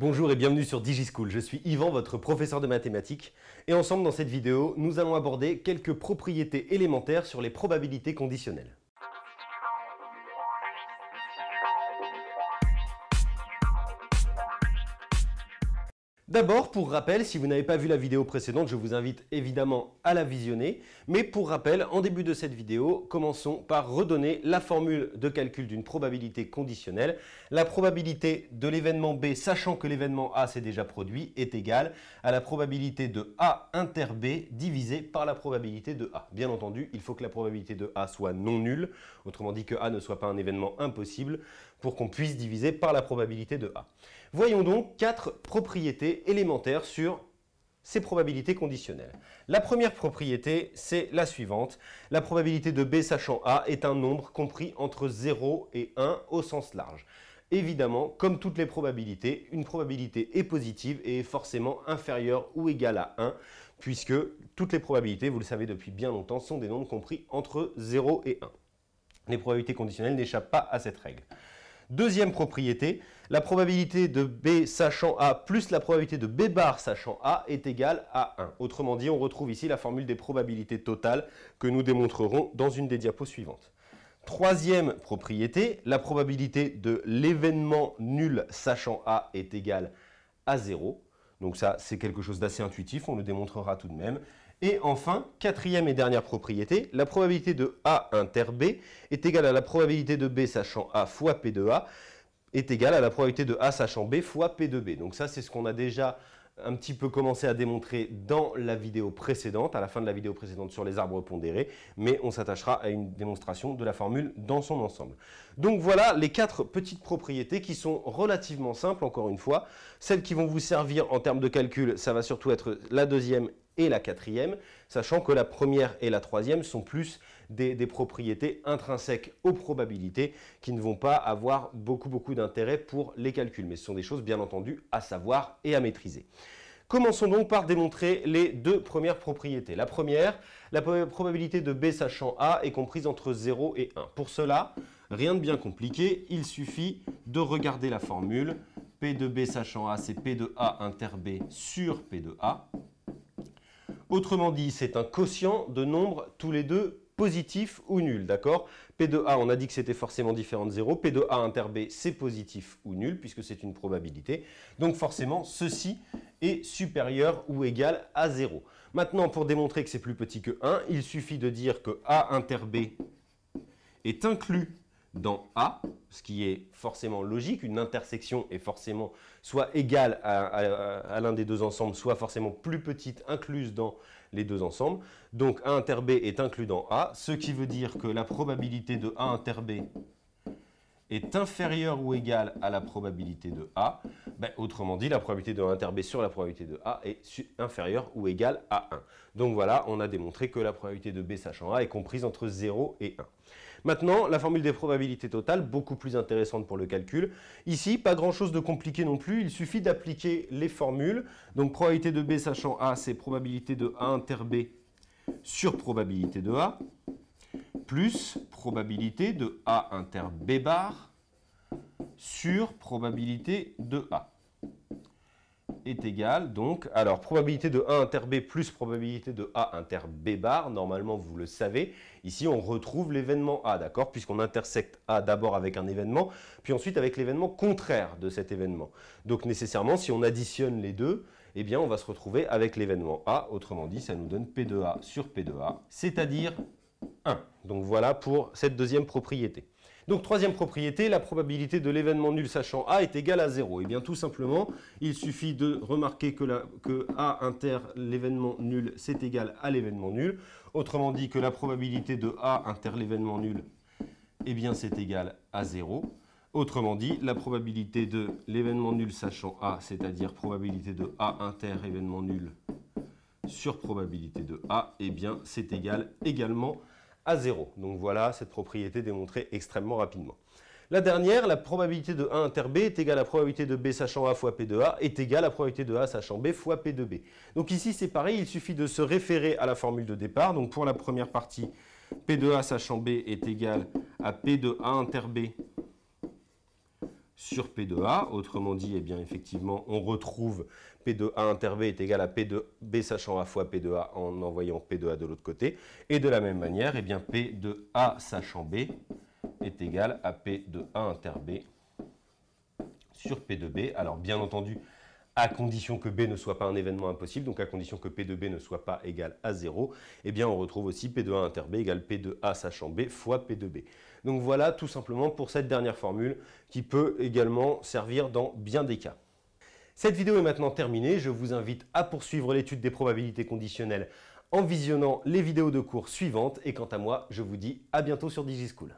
Bonjour et bienvenue sur DigiSchool, je suis Yvan, votre professeur de mathématiques, et ensemble dans cette vidéo, nous allons aborder quelques propriétés élémentaires sur les probabilités conditionnelles. D'abord, pour rappel, si vous n'avez pas vu la vidéo précédente, je vous invite évidemment à la visionner. Mais pour rappel, en début de cette vidéo, commençons par redonner la formule de calcul d'une probabilité conditionnelle. La probabilité de l'événement B, sachant que l'événement A s'est déjà produit, est égale à la probabilité de A inter B divisée par la probabilité de A. Bien entendu, il faut que la probabilité de A soit non nulle, autrement dit que A ne soit pas un événement impossible, pour qu'on puisse diviser par la probabilité de A. Voyons donc quatre propriétés élémentaires sur ces probabilités conditionnelles. La première propriété, c'est la suivante. La probabilité de B sachant A est un nombre compris entre 0 et 1 au sens large. Évidemment, comme toutes les probabilités, une probabilité est positive et est forcément inférieure ou égale à 1, puisque toutes les probabilités, vous le savez depuis bien longtemps, sont des nombres compris entre 0 et 1. Les probabilités conditionnelles n'échappent pas à cette règle. Deuxième propriété, la probabilité de B sachant A plus la probabilité de B bar sachant A est égale à 1. Autrement dit, on retrouve ici la formule des probabilités totales que nous démontrerons dans une des diapos suivantes. Troisième propriété, la probabilité de l'événement nul sachant A est égale à 0. Donc ça, c'est quelque chose d'assez intuitif, on le démontrera tout de même. Et enfin, quatrième et dernière propriété, la probabilité de A inter B est égale à la probabilité de B sachant A fois P de A est égale à la probabilité de A sachant B fois P de B. Donc ça, c'est ce qu'on a déjà un petit peu commencé à démontrer dans la vidéo précédente, à la fin de la vidéo précédente sur les arbres pondérés, mais on s'attachera à une démonstration de la formule dans son ensemble. Donc voilà les quatre petites propriétés qui sont relativement simples, encore une fois. Celles qui vont vous servir en termes de calcul, ça va surtout être la deuxième et la quatrième, sachant que la première et la troisième sont plus des, propriétés intrinsèques aux probabilités qui ne vont pas avoir beaucoup, beaucoup d'intérêt pour les calculs. Mais ce sont des choses, bien entendu, à savoir et à maîtriser. Commençons donc par démontrer les deux premières propriétés. La première, la probabilité de B sachant A est comprise entre 0 et 1. Pour cela, rien de bien compliqué, il suffit de regarder la formule P de B sachant A, c'est P de A inter B sur P de A. Autrement dit, c'est un quotient de nombres tous les deux positif ou nuls, d'accord P de A, on a dit que c'était forcément différent de 0. P de A inter B, c'est positif ou nul, puisque c'est une probabilité. Donc forcément, ceci est supérieur ou égal à 0. Maintenant, pour démontrer que c'est plus petit que 1, il suffit de dire que A inter B est inclus dans A, ce qui est forcément logique, une intersection est forcément soit égale à, l'un des deux ensembles, soit forcément plus petite incluse dans les deux ensembles. Donc A inter B est inclus dans A, ce qui veut dire que la probabilité de A inter B est inférieure ou égale à la probabilité de A, ben, autrement dit, la probabilité de A inter B sur la probabilité de A est inférieure ou égale à 1. Donc voilà, on a démontré que la probabilité de B sachant A est comprise entre 0 et 1. Maintenant, la formule des probabilités totales, beaucoup plus intéressante pour le calcul. Ici, pas grand-chose de compliqué non plus, il suffit d'appliquer les formules. Donc probabilité de B sachant A, c'est probabilité de A inter B sur probabilité de A plus probabilité de A inter B bar sur probabilité de A est égal donc, alors probabilité de A inter B plus probabilité de A inter B bar, normalement vous le savez, ici on retrouve l'événement A, d'accord Puisqu'on intersecte A d'abord avec un événement, puis ensuite avec l'événement contraire de cet événement. Donc nécessairement, si on additionne les deux, eh bien on va se retrouver avec l'événement A, autrement dit ça nous donne P de A sur P de A, c'est-à-dire donc voilà pour cette deuxième propriété. Donc troisième propriété, la probabilité de l'événement nul sachant A est égale à 0. Et eh bien tout simplement, il suffit de remarquer que, A inter l'événement nul, c'est égal à l'événement nul. Autrement dit que la probabilité de A inter l'événement nul, eh bien c'est égal à 0. Autrement dit, la probabilité de l'événement nul sachant A, c'est-à-dire probabilité de A inter événement nul sur probabilité de A, eh bien c'est égal également à 0. Donc voilà cette propriété démontrée extrêmement rapidement. La dernière, la probabilité de A inter B est égale à la probabilité de B sachant A fois P de A est égale à la probabilité de A sachant B fois P de B. Donc ici, c'est pareil, il suffit de se référer à la formule de départ. Donc pour la première partie, P de A sachant B est égal à P de A inter B sur P2A. Autrement dit, eh bien, effectivement, on retrouve P2A inter B est égal à P2B sachant A fois P2A en envoyant P2A de l'autre côté. Et de la même manière, eh bien, P2A sachant B est égal à P2A inter B sur P2B. Alors, bien entendu, à condition que B ne soit pas un événement impossible, donc à condition que P de B ne soit pas égal à 0, eh bien on retrouve aussi P de A inter B égale P de A sachant B fois P de B. Donc voilà tout simplement pour cette dernière formule qui peut également servir dans bien des cas. Cette vidéo est maintenant terminée, je vous invite à poursuivre l'étude des probabilités conditionnelles en visionnant les vidéos de cours suivantes et quant à moi, je vous dis à bientôt sur DigiSchool.